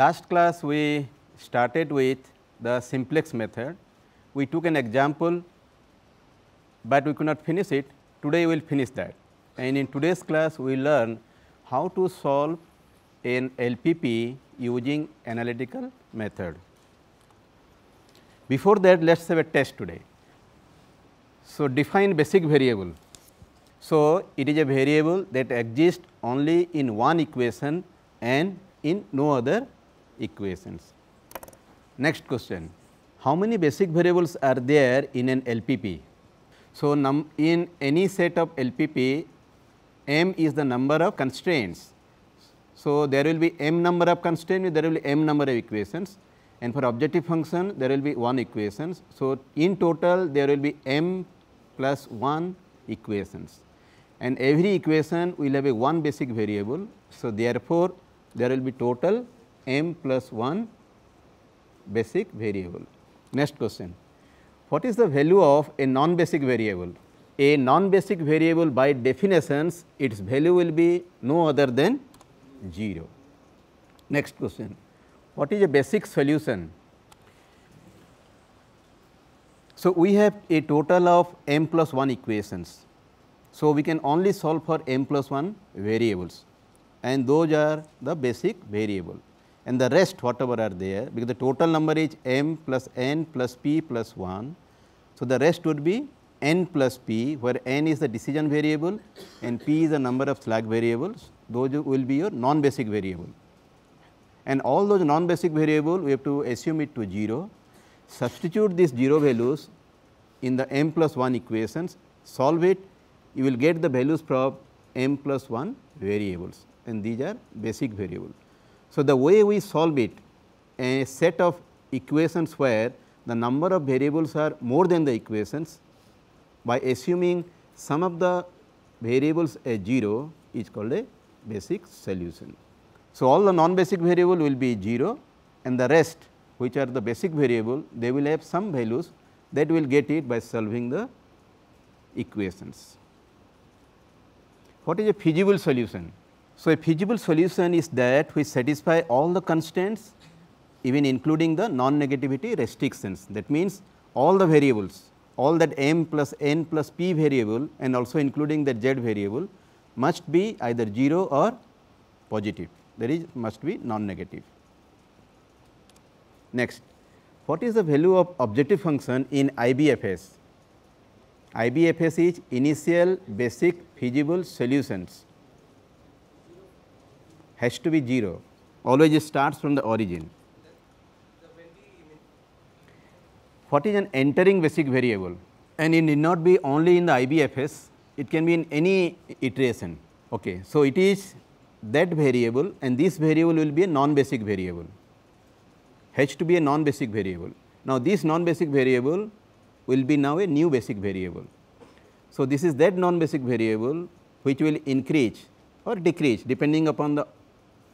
Last class we started with the simplex method. We took an example, but we could not finish it. Today we will finish that. And in today's class we learn how to solve an LPP using analytical method. Before that let us have a test today. So, define basic variable. So, it is a variable that exists only in one equation and in no other equations. Next question, how many basic variables are there in an LPP? So, in any set of LPP, m is the number of constraints. So, there will be m number of constraints, there will be m number of equations and for objective function there will be 1 equations. So, in total there will be m plus 1 equations and every equation will have a one basic variable. So, therefore, there will be total m plus 1 basic variable. Next question, what is the value of a non-basic variable? A non-basic variable by definitions its value will be no other than 0. Next question, what is a basic solution? So, we have a total of m plus 1 equations. So, we can only solve for m plus 1 variables and those are the basic variable and the rest whatever are there because the total number is m plus n plus p plus 1. So, the rest would be n plus p where n is the decision variable and p is the number of slack variables those will be your non-basic variable. And all those non-basic variable we have to assume it to 0, substitute these 0 values in the m plus 1 equations, solve it you will get the values from m plus 1 variables and these are basic variables. So, the way we solve it a set of equations where the number of variables are more than the equations by assuming some of the variables as 0 is called a basic solution. So, all the non basic variable will be 0 and the rest which are the basic variable they will have some values that will get it by solving the equations. What is a feasible solution? So, a feasible solution is that we satisfy all the constraints even including the non-negativity restrictions. That means, all the variables, all that m plus n plus p variable and also including the z variable must be either 0 or positive, that is must be non-negative. Next, what is the value of objective function in IBFS? IBFS is initial basic feasible solutions has to be 0, always starts from the origin. What is an entering basic variable? And it need not be only in the IBFS, it can be in any iteration. Okay. So, it is that variable and this variable will be a non-basic variable, has to be a non-basic variable. Now, this non-basic variable will be now a new basic variable. So, this is that non-basic variable which will increase or decrease depending upon the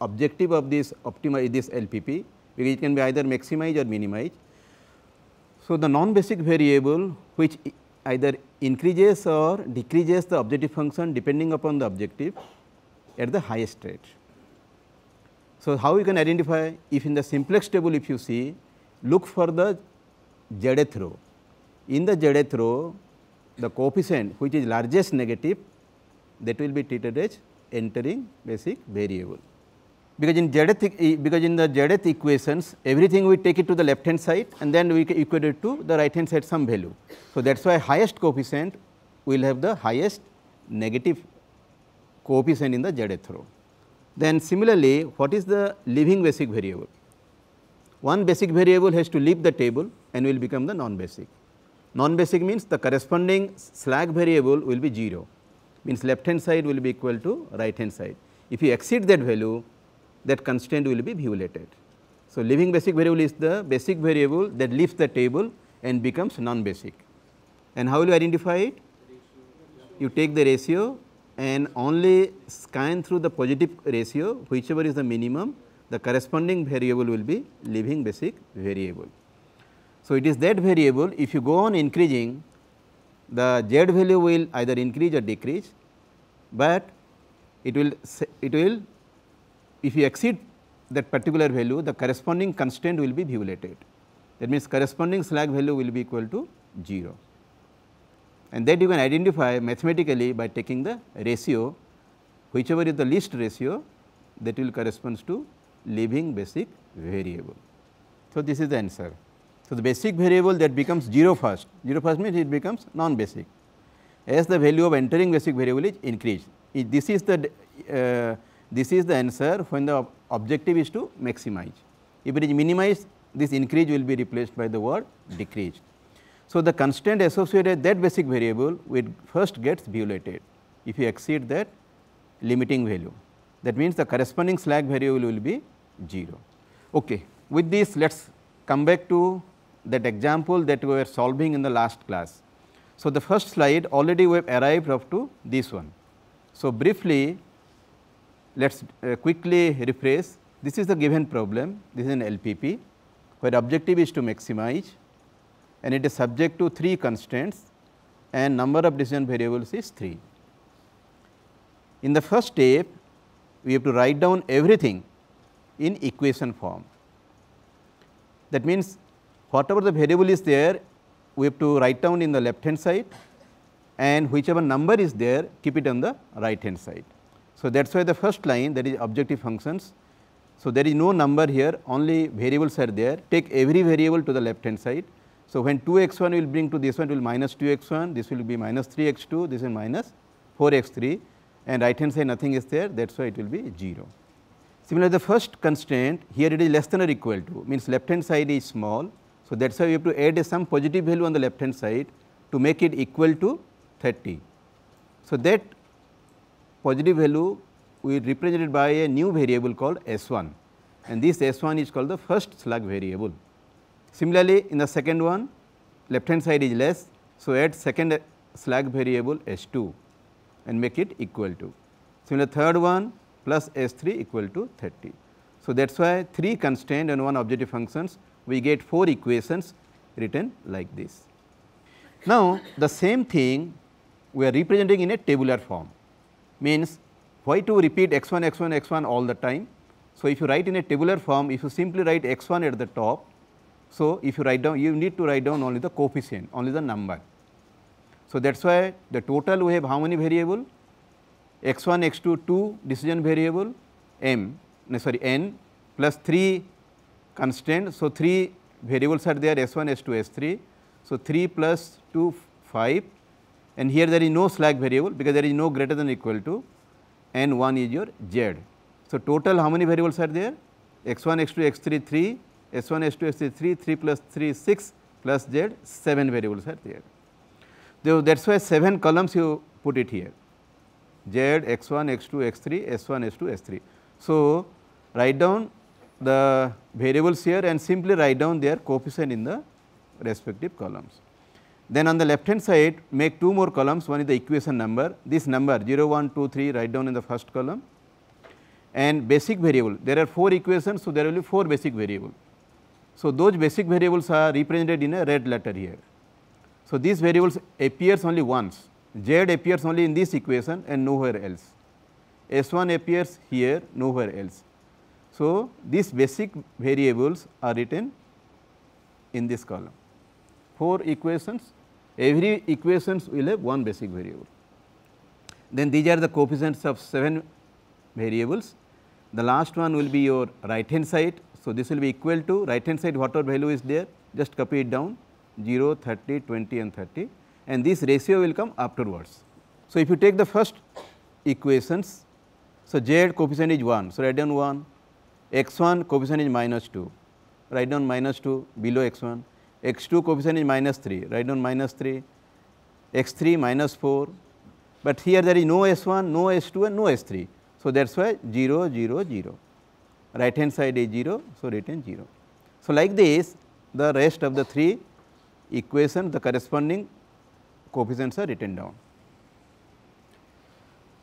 objective of this optimize this LPP because it can be either maximize or minimize. So, the non-basic variable which either increases or decreases the objective function depending upon the objective at the highest rate. So, how you can identify if in the simplex table if you see look for the jth row. In the jth row the coefficient which is largest negative that will be treated as entering basic variable because in Jadeth because in the Jadeth equations everything we take it to the left hand side and then we equate it to the right hand side some value. So that's why highest coefficient will have the highest negative coefficient in the Jadeth row. Then similarly, what is the leaving basic variable? One basic variable has to leave the table and will become the non-basic. Non-basic means the corresponding slack variable will be 0, means left hand side will be equal to right hand side. If you exceed that value, that constraint will be violated. So, leaving basic variable is the basic variable that leaves the table and becomes non-basic. And how will you identify it? You take the ratio and only scan through the positive ratio whichever is the minimum the corresponding variable will be leaving basic variable. So, it is that variable if you go on increasing the z value will either increase or decrease, but it will it will if you exceed that particular value, the corresponding constraint will be violated. That means, corresponding slack value will be equal to 0 and that you can identify mathematically by taking the ratio whichever is the least ratio that will corresponds to leaving basic variable. So, this is the answer. So, the basic variable that becomes 0 first, 0 first means it becomes non-basic as the value of entering basic variable is increased. this is the uh, this is the answer when the objective is to maximize. If it is minimized, this increase will be replaced by the word decrease. So, the constraint associated that basic variable will first gets violated if you exceed that limiting value. That means, the corresponding slack variable will be 0. Okay. With this, let us come back to that example that we were solving in the last class. So, the first slide already we have arrived up to this one. So, briefly let us uh, quickly rephrase. This is the given problem. This is an LPP where objective is to maximize and it is subject to 3 constraints and number of decision variables is 3. In the first step, we have to write down everything in equation form. That means, whatever the variable is there, we have to write down in the left hand side and whichever number is there, keep it on the right hand side. So, that is why the first line that is objective functions. So, there is no number here only variables are there take every variable to the left hand side. So, when 2 x 1 will bring to this one will minus 2 x 1 this will be minus 3 x 2 this is minus 4 x 3 and right hand side nothing is there that is why it will be 0. Similarly, the first constraint here it is less than or equal to means left hand side is small. So, that is why we have to add some positive value on the left hand side to make it equal to 30. So, that positive value we represented by a new variable called S1 and this S1 is called the first slug variable. Similarly, in the second one left hand side is less. So, add second slug variable S2 and make it equal to. Similarly, third one plus S3 equal to 30. So, that is why 3 constraint and 1 objective functions we get 4 equations written like this. Now, the same thing we are representing in a tabular form means why to repeat x1, x1, x1 all the time. So, if you write in a tabular form, if you simply write x1 at the top, so if you write down, you need to write down only the coefficient, only the number. So, that is why the total we have how many variable? x1, x2, 2 decision variable m, no, sorry n plus 3 constraint. So, 3 variables are there s1, s2, s3. So, 3 plus 2, 5 and here there is no slack variable because there is no greater than equal to and one is your z. So, total how many variables are there x 1 x 2 x 3 3 s 1 s 2 s 3 3 3 plus 3 6 plus z 7 variables are there. So, that is why 7 columns you put it here z x 1 x 2 x 3 s 1 s 2 s 3. So, write down the variables here and simply write down their coefficient in the respective columns. Then on the left hand side make two more columns one is the equation number this number 0 1 2 3 write down in the first column and basic variable there are 4 equations so there will be 4 basic variables. So, those basic variables are represented in a red letter here. So, these variables appears only once z appears only in this equation and nowhere else s 1 appears here nowhere else. So, these basic variables are written in this column 4 equations every equations will have one basic variable. Then these are the coefficients of 7 variables. The last one will be your right hand side. So, this will be equal to right hand side whatever value is there just copy it down 0, 30, 20 and 30 and this ratio will come afterwards. So, if you take the first equations, so z coefficient is 1, so write down 1, x 1 coefficient is minus 2, write down minus 2 below x 1 x2 coefficient is minus 3, write down minus 3, x3 minus 4, but here there is no s1, no s2 and no s3. So, that is why 0, 0, 0, right hand side is 0, so written 0. So, like this the rest of the three equations, the corresponding coefficients are written down.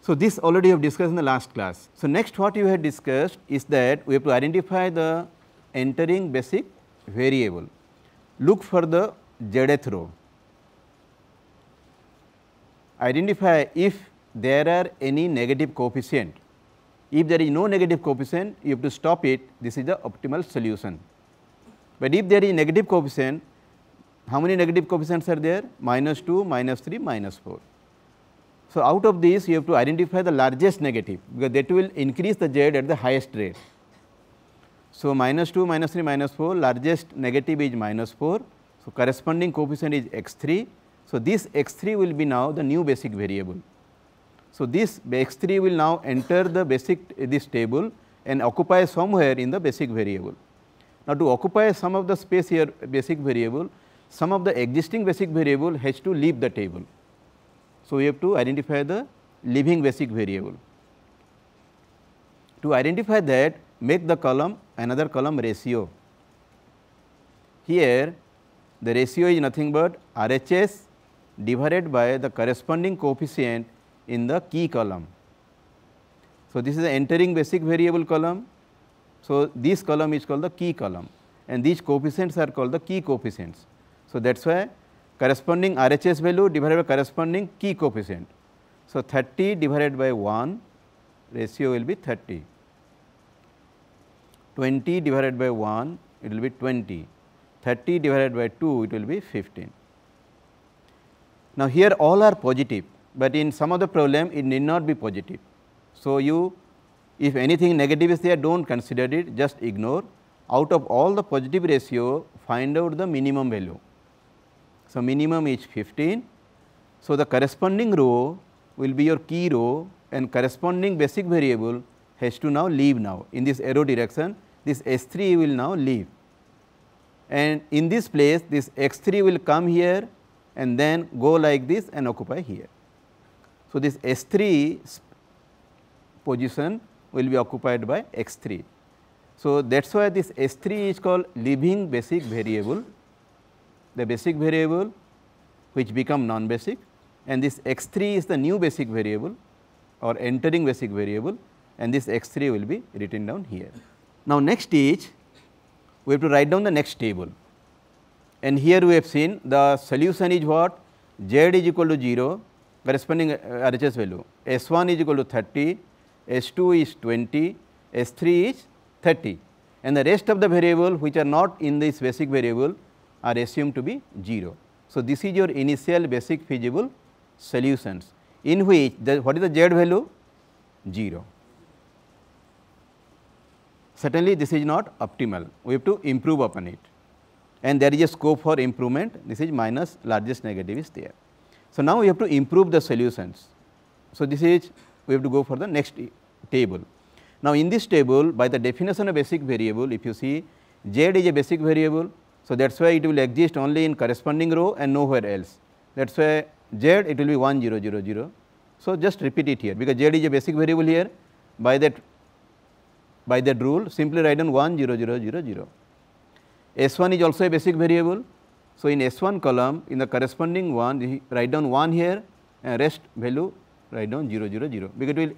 So, this already have discussed in the last class. So, next what you had discussed is that we have to identify the entering basic variable look for the jth row. Identify if there are any negative coefficient. If there is no negative coefficient, you have to stop it. This is the optimal solution. But if there is negative coefficient, how many negative coefficients are there? Minus 2, minus 3, minus 4. So, out of these you have to identify the largest negative because that will increase the z at the highest rate. So, minus 2, minus 3, minus 4, largest negative is minus 4. So, corresponding coefficient is x 3. So, this x 3 will be now the new basic variable. So, this x 3 will now enter the basic this table and occupy somewhere in the basic variable. Now, to occupy some of the space here basic variable, some of the existing basic variable has to leave the table. So, we have to identify the leaving basic variable. To identify that, make the column another column ratio. Here the ratio is nothing but RHS divided by the corresponding coefficient in the key column. So, this is the entering basic variable column. So, this column is called the key column and these coefficients are called the key coefficients. So, that is why corresponding RHS value divided by corresponding key coefficient. So, 30 divided by 1 ratio will be 30. 20 divided by 1 it will be 20, 30 divided by 2 it will be 15. Now, here all are positive, but in some of the problem it need not be positive. So, you if anything negative is there do not consider it just ignore out of all the positive ratio find out the minimum value. So, minimum is 15. So, the corresponding row will be your key row and corresponding basic variable has to now leave now in this arrow direction this S3 will now leave and in this place this X3 will come here and then go like this and occupy here. So, this S3 position will be occupied by X3. So, that is why this S3 is called leaving basic variable, the basic variable which become non-basic and this X3 is the new basic variable or entering basic variable and this X3 will be written down here. Now, next is we have to write down the next table and here we have seen the solution is what z is equal to 0 corresponding uh, RHS value S1 is equal to 30, S2 is 20, S3 is 30 and the rest of the variable which are not in this basic variable are assumed to be 0. So, this is your initial basic feasible solutions in which the, what is the z value? 0 certainly this is not optimal. We have to improve upon it and there is a scope for improvement. This is minus largest negative is there. So, now we have to improve the solutions. So, this is we have to go for the next table. Now, in this table by the definition of basic variable if you see z is a basic variable. So, that is why it will exist only in corresponding row and nowhere else. That is why z it will be 1000. So, just repeat it here because z is a basic variable here by that by that rule simply write down 1 0 0 0 0. S1 is also a basic variable. So, in S1 column in the corresponding one write down 1 here and rest value write down 0 0 0 because it will,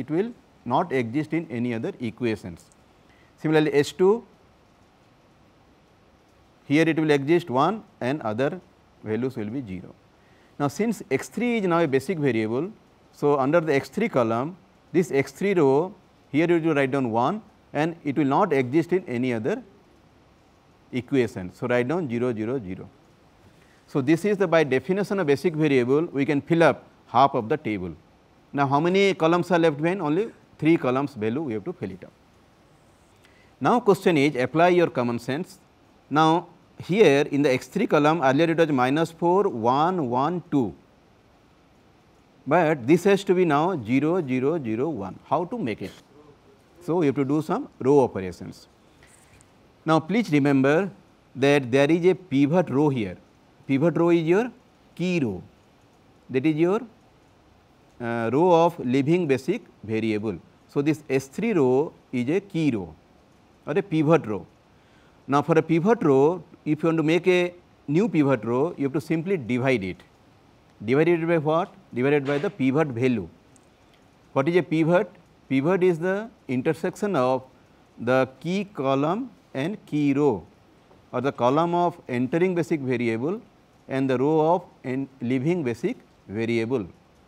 it will not exist in any other equations. Similarly, S2 here it will exist 1 and other values will be 0. Now, since x 3 is now a basic variable. So, under the x 3 column this x 3 row here you write down 1 and it will not exist in any other equation. So, write down 0, 0, 0. So, this is the by definition a basic variable we can fill up half of the table. Now, how many columns are left behind? Only 3 columns value we have to fill it up. Now, question is apply your common sense. Now, here in the x 3 column earlier it was minus 4 1 1 2, but this has to be now 0 0 0 1. How to make it? So, you have to do some row operations. Now, please remember that there is a pivot row here. Pivot row is your key row that is your uh, row of living basic variable. So, this S3 row is a key row or a pivot row. Now, for a pivot row if you want to make a new pivot row you have to simply divide it. Divided by what? Divided by the pivot value. What is a pivot? Pivot is the intersection of the key column and key row or the column of entering basic variable and the row of leaving basic variable.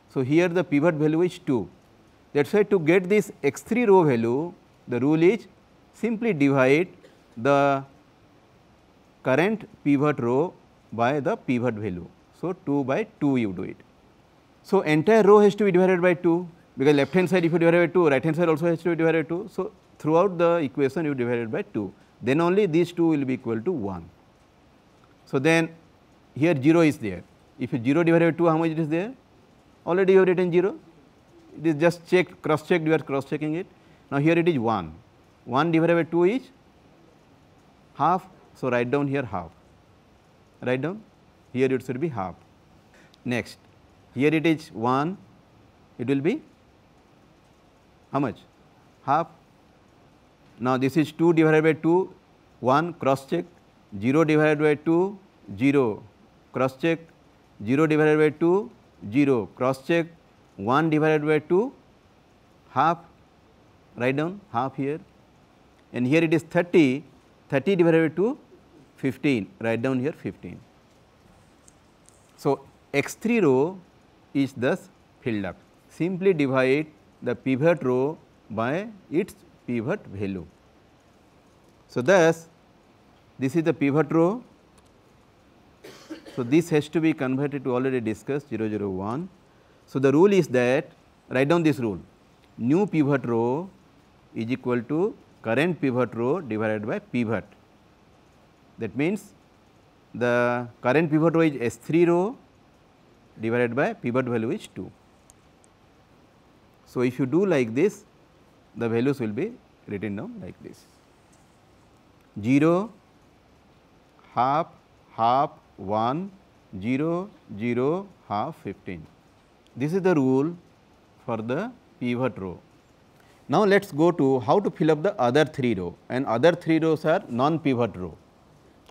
So, here the pivot value is 2. That is why to get this x 3 row value the rule is simply divide the current pivot row by the pivot value. So, 2 by 2 you do it. So, entire row has to be divided by 2 because left hand side if you divide by 2, right hand side also has to be divided by 2. So, throughout the equation you divide it by 2, then only these 2 will be equal to 1. So, then here 0 is there. If 0 divided by 2, how much it is there? Already you have written 0. It is just checked, cross checked, you are cross checking it. Now, here it is 1. 1 divided by 2 is half. So, write down here half. Write down. Here it should be half. Next, here it is 1, it will be how much? Half. Now, this is 2 divided by 2, 1 cross check, 0 divided by 2, 0 cross check, 0 divided by 2, 0 cross check, 1 divided by 2, half, write down half here and here it is 30, 30 divided by 2, 15, write down here 15. So, x 3 row is thus filled up, simply divide the pivot row by its pivot value. So, thus this is the pivot row. So, this has to be converted to already discussed 001. So, the rule is that write down this rule new pivot row is equal to current pivot row divided by pivot. That means, the current pivot row is S 3 row divided by pivot value is 2. So, if you do like this the values will be written down like this 0, half, half, 1, 0, 0, half, 15. This is the rule for the pivot row. Now, let us go to how to fill up the other 3 row and other 3 rows are non-pivot row,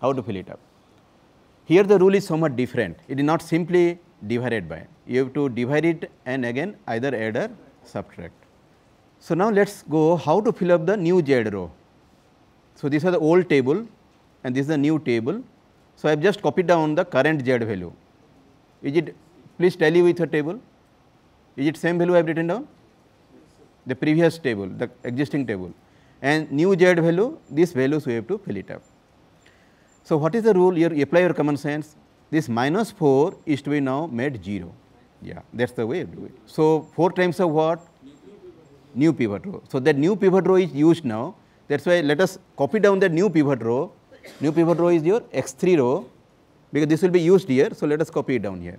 how to fill it up. Here the rule is somewhat different, it is not simply divided by, you have to divide it and again either add or subtract. So, now let us go how to fill up the new z row. So, this is the old table and this is the new table. So, I have just copied down the current z value. Is it please tell you with the table? Is it same value I have written down? The previous table, the existing table and new z value, these values we have to fill it up. So, what is the rule? You apply your common sense. This minus 4 is to be now made 0. Yeah, that's the way you do it. So, 4 times of what? New pivot row. So, that new pivot row is used now. That's why let us copy down the new pivot row. New pivot row is your x3 row because this will be used here. So, let us copy it down here.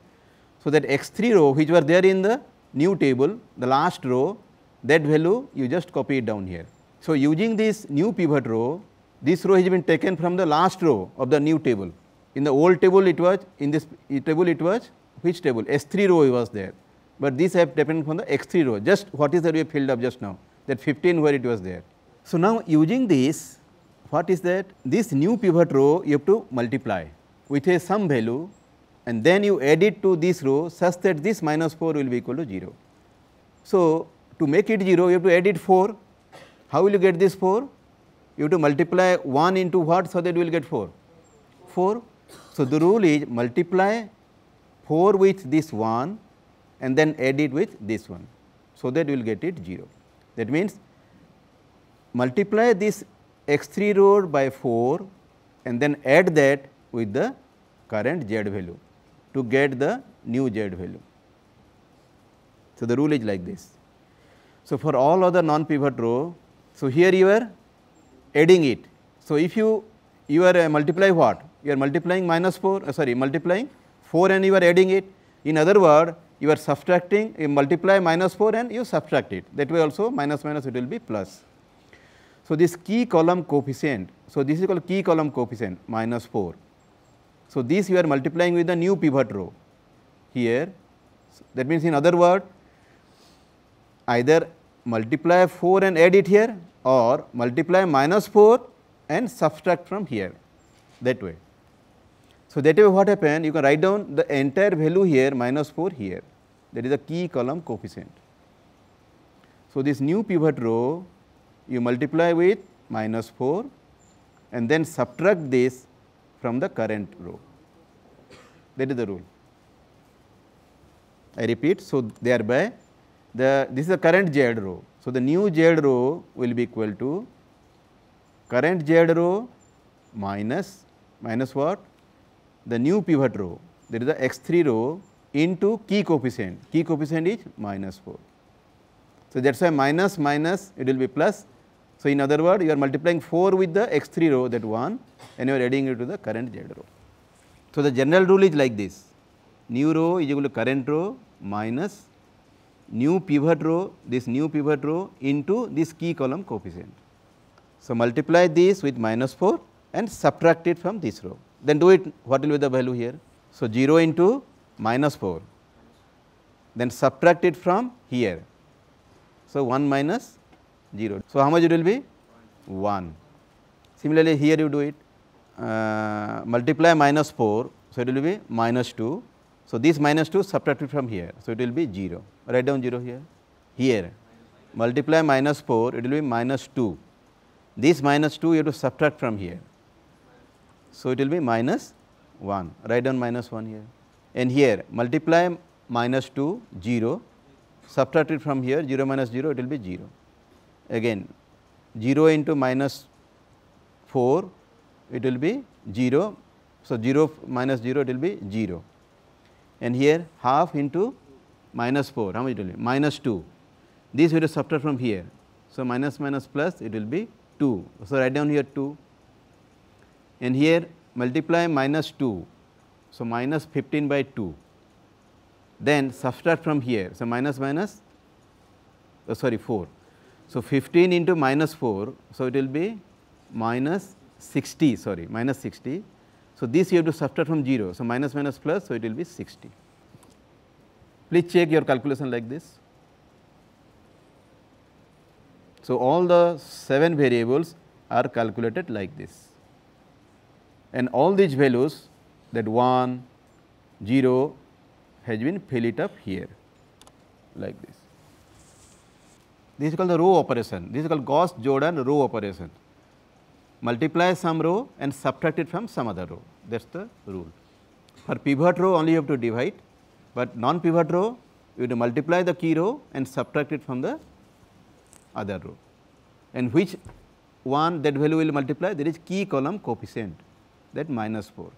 So, that x3 row which were there in the new table, the last row, that value you just copy it down here. So, using this new pivot row, this row has been taken from the last row of the new table. In the old table it was, in this table it was which table S3 row was there, but these have depended on the X3 row just what is that we filled up just now that 15 where it was there. So, now using this what is that this new pivot row you have to multiply with a sum value and then you add it to this row such that this minus 4 will be equal to 0. So, to make it 0 you have to add it 4. How will you get this 4? You have to multiply 1 into what so that you will get 4? 4. So, the rule is multiply 4 with this one and then add it with this one. So, that you will get it 0. That means, multiply this x 3 row by 4 and then add that with the current z value to get the new z value. So, the rule is like this. So, for all other non pivot row, so here you are adding it. So, if you you are uh, multiply what? You are multiplying minus 4 uh, sorry multiplying 4 and you are adding it. In other word, you are subtracting, you multiply minus 4 and you subtract it. That way also minus minus it will be plus. So, this key column coefficient, so this is called key column coefficient minus 4. So, this you are multiplying with the new pivot row here. So, that means in other word, either multiply 4 and add it here or multiply minus 4 and subtract from here that way. So that way what happened, you can write down the entire value here minus 4 here, that is a key column coefficient. So this new pivot row you multiply with minus 4 and then subtract this from the current row, that is the rule. I repeat, so thereby the this is the current z row. So the new z row will be equal to current z row minus minus what the new pivot row, that is the x3 row into key coefficient, key coefficient is minus 4. So, that is why minus minus it will be plus. So, in other word you are multiplying 4 with the x3 row that 1 and you are adding it to the current z row. So, the general rule is like this new row is equal to current row minus new pivot row this new pivot row into this key column coefficient. So, multiply this with minus 4 and subtract it from this row then do it what will be the value here. So, 0 into minus 4 then subtract it from here. So, 1 minus 0. So, how much it will be 1. Similarly, here you do it uh, multiply minus 4. So, it will be minus 2. So, this minus 2 subtract it from here. So, it will be 0 write down 0 here here multiply minus 4 it will be minus 2 this minus 2 you have to subtract from here. So, it will be minus 1, write down minus 1 here and here multiply minus 2 0, subtract it from here 0 minus 0 it will be 0. Again 0 into minus 4 it will be 0, so 0 minus 0 it will be 0 and here half into minus 4 how much it will be minus 2 this we will subtract from here. So, minus minus plus it will be 2. So, write down here 2 and here multiply minus 2. So, minus 15 by 2 then subtract from here. So, minus minus oh sorry 4. So, 15 into minus 4. So, it will be minus 60 sorry minus 60. So, this you have to subtract from 0. So, minus minus plus. So, it will be 60. Please check your calculation like this. So, all the 7 variables are calculated like this and all these values that 1, 0 has been filled up here like this. This is called the row operation, this is called Gauss-Jordan row operation. Multiply some row and subtract it from some other row, that is the rule. For pivot row only you have to divide, but non-pivot row you have to multiply the key row and subtract it from the other row. And which one that value will multiply? There is key column coefficient that minus 4.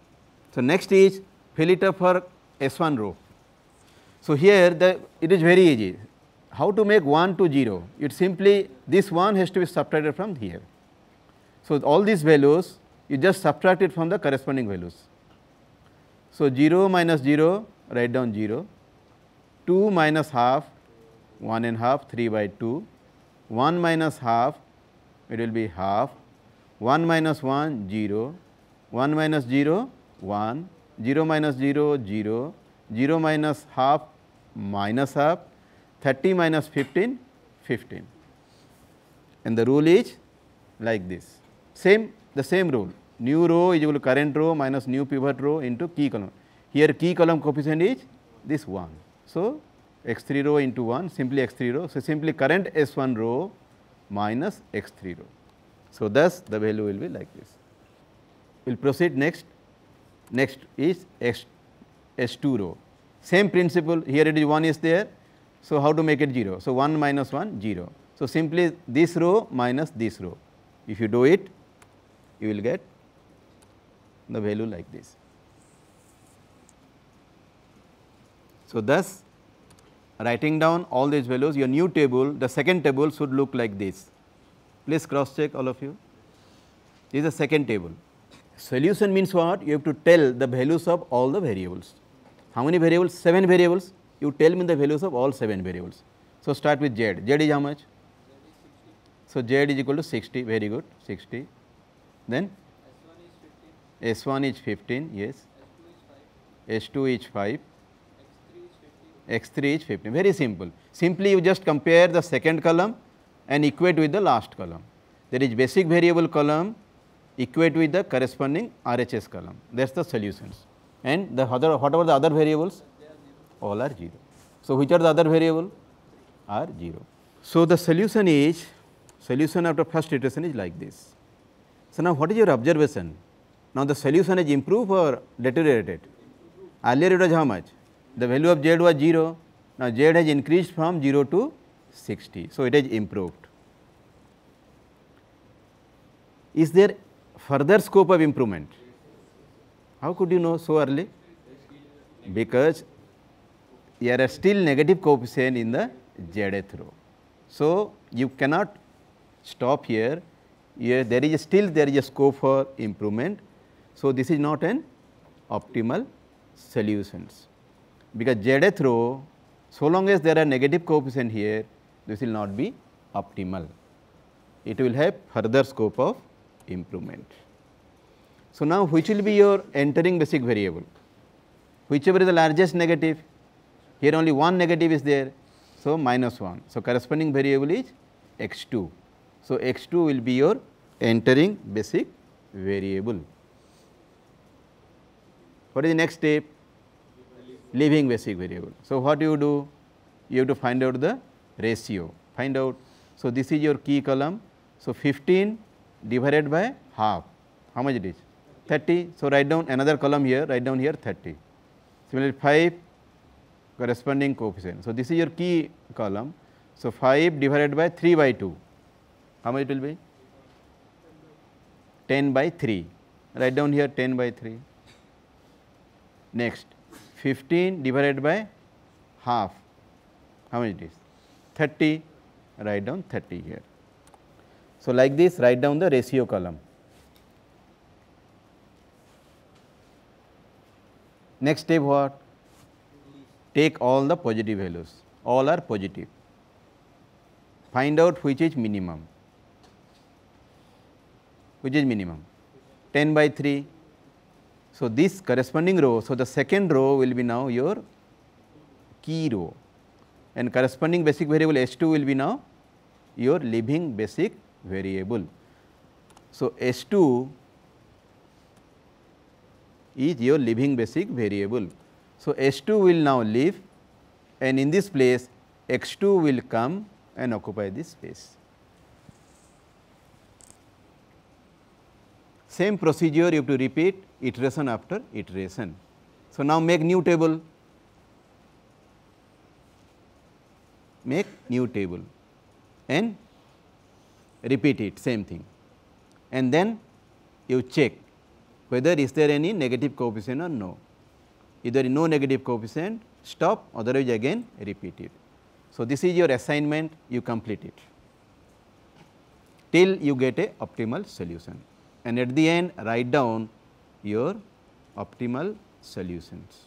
So, next is fill it up for S1 row. So, here the it is very easy. How to make 1 to 0? It simply this 1 has to be subtracted from here. So, all these values you just subtract it from the corresponding values. So, 0 minus 0 write down 0, 2 minus half 1 and half 3 by 2, 1 minus half it will be half, 1 minus 1 0, 1 minus 0 1, 0 minus 0 0, 0 minus half minus half, 30 minus 15 15 and the rule is like this same the same rule new row is equal to current row minus new pivot row into key column here key column coefficient is this 1. So, x 3 row into 1 simply x 3 row. So, simply current s 1 row minus x 3 row. So, thus the value will be like this we will proceed next. Next is S, S2 row. Same principle here it is 1 is there. So, how to make it 0? So, 1 minus 1 0. So, simply this row minus this row. If you do it, you will get the value like this. So, thus writing down all these values your new table the second table should look like this. Please cross check all of you. This is the second table. Solution means what? You have to tell the values of all the variables. How many variables? 7 variables. You tell me the values of all 7 variables. So, start with Z. Z is how much? So, Z is equal to 60. Very good. 60. Then S1 is 15. Yes. S2 is 5. X3 is 15. Very simple. Simply you just compare the second column and equate with the last column. There is basic variable column equate with the corresponding RHS column that is the solutions and the other whatever the other variables all are 0. So, which are the other variable are 0. So, the solution is solution after first iteration is like this. So, now what is your observation? Now, the solution is improved or deteriorated? Earlier it was how much? The value of z was 0. Now, z has increased from 0 to 60. So, it has improved. Is there further scope of improvement. How could you know so early? Because there are still negative coefficient in the Zth row. So, you cannot stop here, here there is still there is a scope for improvement. So, this is not an optimal solutions because Zth row so long as there are negative coefficient here this will not be optimal. It will have further scope of improvement. So, now which will be your entering basic variable? Whichever is the largest negative, here only one negative is there, so minus 1. So, corresponding variable is x 2. So, x 2 will be your entering basic variable. What is the next step? Leaving basic variable. So, what do you do? You have to find out the ratio, find out. So, this is your key column. So, 15 divided by half. How much it is? 30. So, write down another column here, write down here 30. Similarly, 5 corresponding coefficient. So, this is your key column. So, 5 divided by 3 by 2, how much it will be? 10 by 3, write down here 10 by 3. Next, 15 divided by half, how much it is? 30, write down 30 here. So, like this write down the ratio column. Next step what? Take all the positive values, all are positive. Find out which is minimum, which is minimum 10 by 3. So, this corresponding row, so the second row will be now your key row and corresponding basic variable H 2 will be now your living basic variable. So, S 2 is your living basic variable. So, S 2 will now live and in this place x 2 will come and occupy this space. Same procedure you have to repeat iteration after iteration. So, now make new table, make new table and repeat it same thing and then you check whether is there any negative coefficient or no. If there is no negative coefficient stop otherwise again repeat it. So, this is your assignment you complete it till you get a optimal solution and at the end write down your optimal solutions.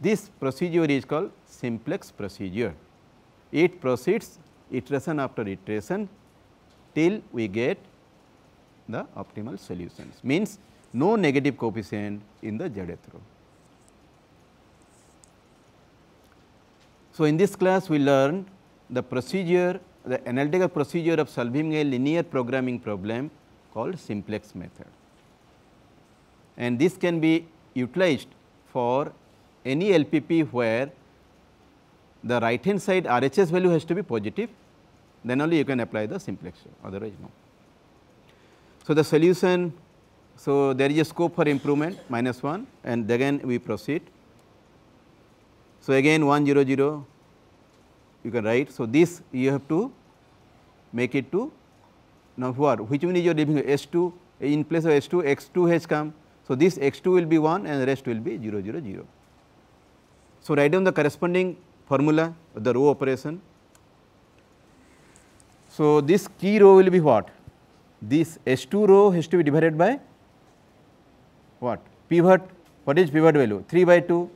This procedure is called simplex procedure. It proceeds iteration after iteration till we get the optimal solutions means no negative coefficient in the Jadeth row. So, in this class we learned the procedure the analytical procedure of solving a linear programming problem called simplex method and this can be utilized for any LPP where the right hand side RHS value has to be positive then only you can apply the simplex rule otherwise no. So, the solution so there is a scope for improvement minus 1 and again we proceed. So, again 1 0 0 you can write. So, this you have to make it to now what which one is your leaving S 2 in place of S 2 X 2 has come. So, this X 2 will be 1 and the rest will be 0 0 0. So, write down the corresponding formula of the row operation so, this key row will be what? This S2 row has to be divided by what? Pivot, what is pivot value? 3 by 2.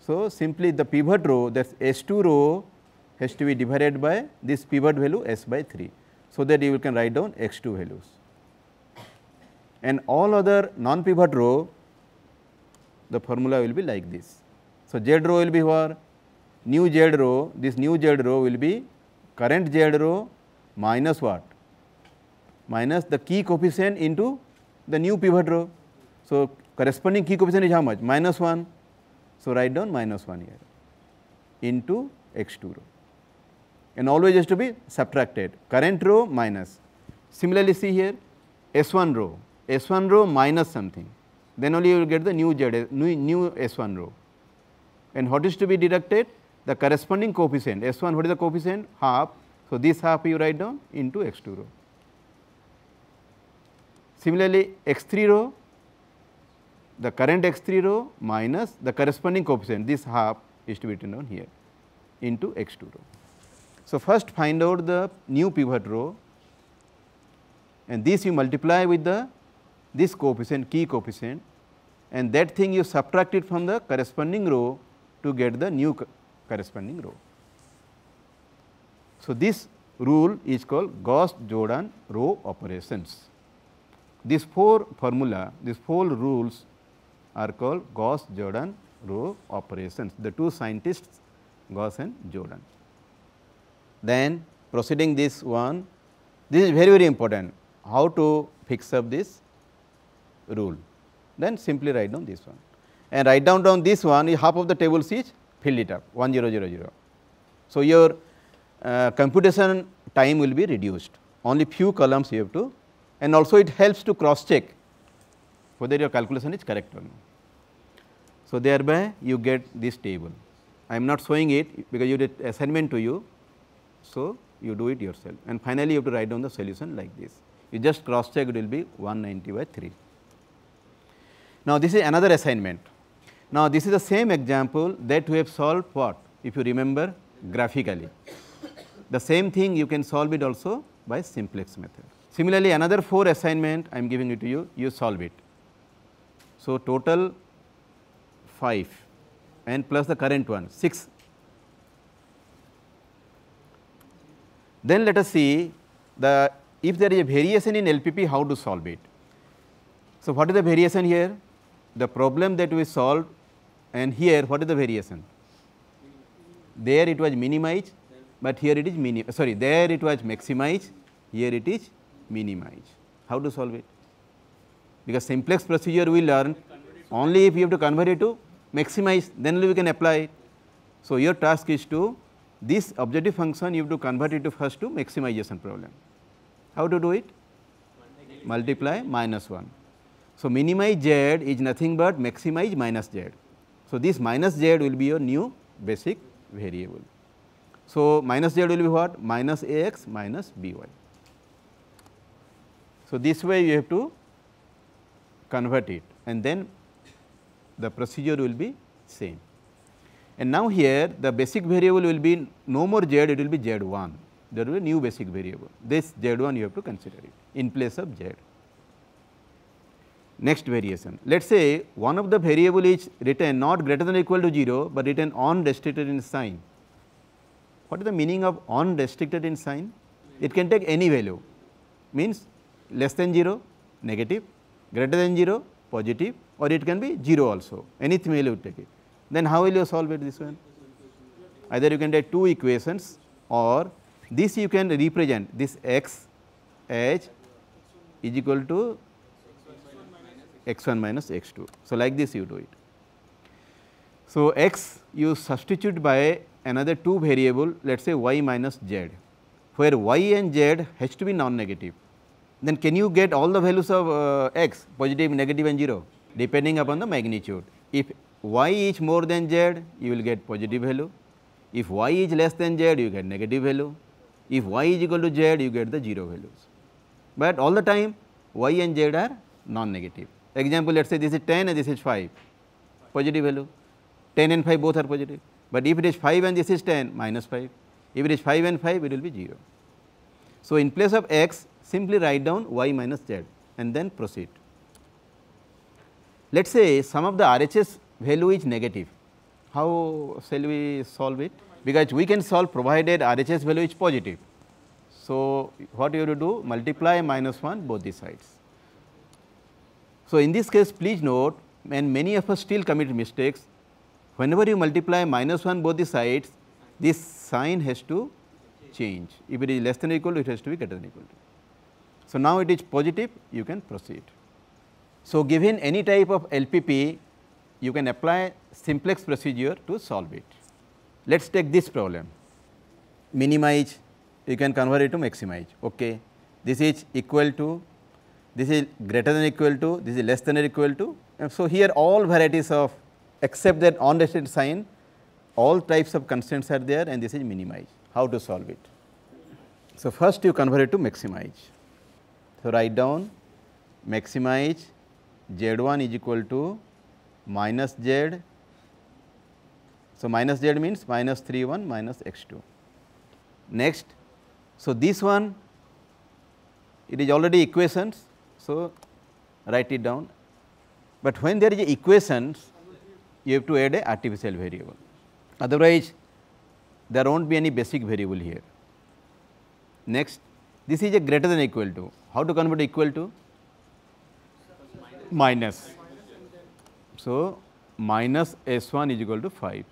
So, simply the pivot row that is S2 row has to be divided by this pivot value S by 3. So, that you can write down X2 values and all other non pivot row the formula will be like this. So, Z row will be what? New Z row, this new Z row will be current Z row minus what? Minus the key coefficient into the new pivot row. So, corresponding key coefficient is how much? Minus 1. So, write down minus 1 here into x2 row and always has to be subtracted current row minus. Similarly, see here S1 row, S1 row minus something then only you will get the new Z, new, new S1 row and what is to be deducted? The corresponding coefficient S1 what is the coefficient? Half so, this half you write down into x2 row. Similarly, x3 row the current x3 row minus the corresponding coefficient this half is to be written down here into x2 row. So, first find out the new pivot row and this you multiply with the this coefficient key coefficient and that thing you subtract it from the corresponding row to get the new co corresponding row. So, this rule is called Gauss-Jordan row operations. These four formula, these four rules are called Gauss-Jordan row operations, the two scientists Gauss and Jordan. Then proceeding this one, this is very very important, how to fix up this rule, then simply write down this one and write down down this one half of the tables is Fill it up 1000. So, your uh, computation time will be reduced. Only few columns you have to and also it helps to cross check whether your calculation is correct or not. So, thereby you get this table. I am not showing it because you did assignment to you. So, you do it yourself and finally, you have to write down the solution like this. You just cross check it will be 190 by 3. Now, this is another assignment. Now, this is the same example that we have solved what if you remember graphically. The same thing you can solve it also by simplex method. Similarly, another 4 assignment I am giving it to you, you solve it. So, total 5 and plus the current one 6. Then let us see the if there is a variation in LPP how to solve it. So, what is the variation here? The problem that we solved and here what is the variation? There it was minimized but here it is sorry there it was maximized here it is minimized. How to solve it? Because simplex procedure we learn only if you have to convert it to maximize then we can apply it. So, your task is to this objective function you have to convert it to first to maximization problem. How to do it? Multiply minus 1. So, minimize z is nothing but maximize minus z. So, this minus z will be your new basic variable. So, minus z will be what? Minus a x minus b y. So, this way you have to convert it and then the procedure will be same. And now here the basic variable will be no more z, it will be z1, there will be new basic variable. This z1 you have to consider it in place of z. Next variation, let us say one of the variable is written not greater than or equal to 0, but written on restricted in sign what is the meaning of unrestricted in sign? It can take any value means less than 0 negative, greater than 0 positive or it can be 0 also anything value take it. Then how will you solve it this one? Either you can take two equations or this you can represent this x h is equal to x 1 minus x 2. So, like this you do it. So, x you substitute by another two variable let us say y minus z where y and z has to be non-negative. Then can you get all the values of uh, x positive, negative and 0 depending upon the magnitude. If y is more than z you will get positive value, if y is less than z you get negative value, if y is equal to z you get the 0 values. But all the time y and z are non-negative. Example let us say this is 10 and this is 5 positive value, 10 and 5 both are positive. But if it is 5 and this is 10, minus 5. If it is 5 and 5, it will be 0. So, in place of x, simply write down y minus z and then proceed. Let us say some of the RHS value is negative. How shall we solve it? Because we can solve provided RHS value is positive. So, what you have to do? Multiply minus 1 both the sides. So, in this case, please note when many of us still commit mistakes, whenever you multiply minus 1 both the sides, this sign has to change. If it is less than equal to, it has to be greater than equal to. So, now it is positive, you can proceed. So, given any type of LPP, you can apply simplex procedure to solve it. Let us take this problem, minimize, you can convert it to maximize, okay. This is equal to, this is greater than equal to, this is less than or equal to. And so, here all varieties of except that on the sign all types of constraints are there and this is minimize. How to solve it? So, first you convert it to maximize. So, write down maximize z1 is equal to minus z. So, minus z means minus 3 1 minus x 2. Next, so this one it is already equations. So, write it down, but when there is equations you have to add a artificial variable. Otherwise, there will not be any basic variable here. Next, this is a greater than equal to. How to convert equal to? Minus. So, minus S1 is equal to 5,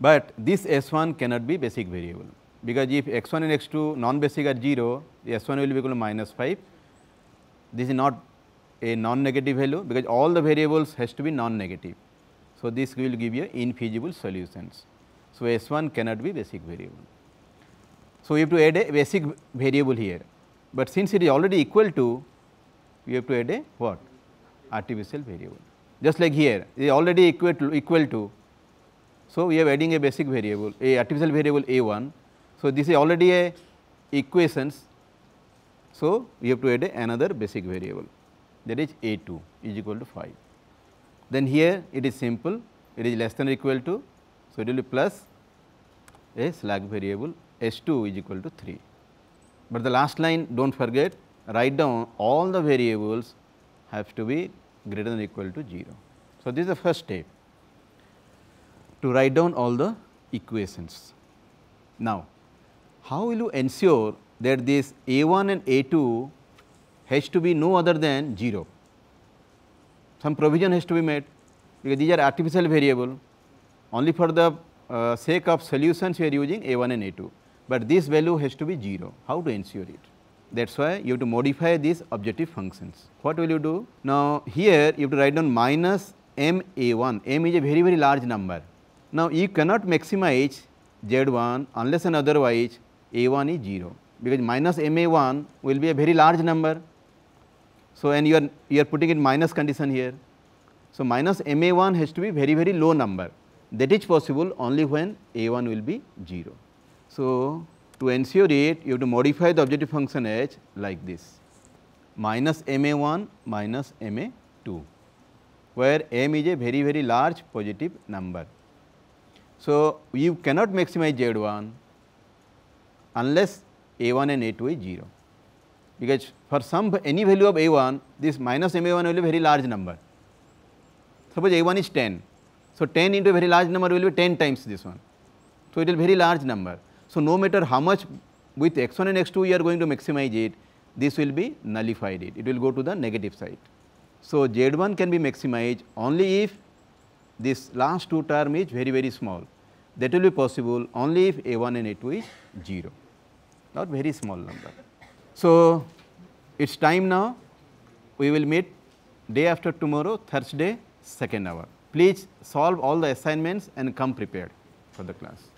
but this S1 cannot be basic variable because if x1 and x2 non basic are 0, the s1 will be equal to minus 5. This is not a non-negative value because all the variables has to be non-negative. So, this will give you infeasible solutions. So, S1 cannot be basic variable. So, we have to add a basic variable here, but since it is already equal to we have to add a what artificial variable just like here it is already equal to equal to. So, we are adding a basic variable a artificial variable a1. So, this is already a equations. So, we have to add another basic variable that is A 2 is equal to 5. Then here it is simple, it is less than or equal to, so it will be plus a slack variable S 2 is equal to 3. But the last line do not forget write down all the variables have to be greater than or equal to 0. So, this is the first step to write down all the equations. Now, how will you ensure that this A 1 and A 2 has to be no other than 0. Some provision has to be made because these are artificial variable only for the uh, sake of solutions we are using A1 and A2, but this value has to be 0. How to ensure it? That is why you have to modify these objective functions. What will you do? Now, here you have to write down minus m a1, m is a very very large number. Now, you cannot maximize z1 unless and otherwise a1 is 0 because minus m a1 will be a very large number so, and you are, you are putting in minus condition here. So, minus MA1 has to be very, very low number that is possible only when A1 will be 0. So, to ensure it you have to modify the objective function h like this minus MA1 minus MA2 where m is a very, very large positive number. So, you cannot maximize Z1 unless A1 and A2 is 0 because for some any value of a1 this minus ma1 will be very large number. Suppose a1 is 10. So, 10 into a very large number will be 10 times this one. So, it will be very large number. So, no matter how much with x1 and x2 you are going to maximize it this will be nullified it, it will go to the negative side. So, z1 can be maximized only if this last two term is very very small that will be possible only if a1 and a2 is 0 not very small number. So, it is time now we will meet day after tomorrow Thursday second hour. Please solve all the assignments and come prepared for the class.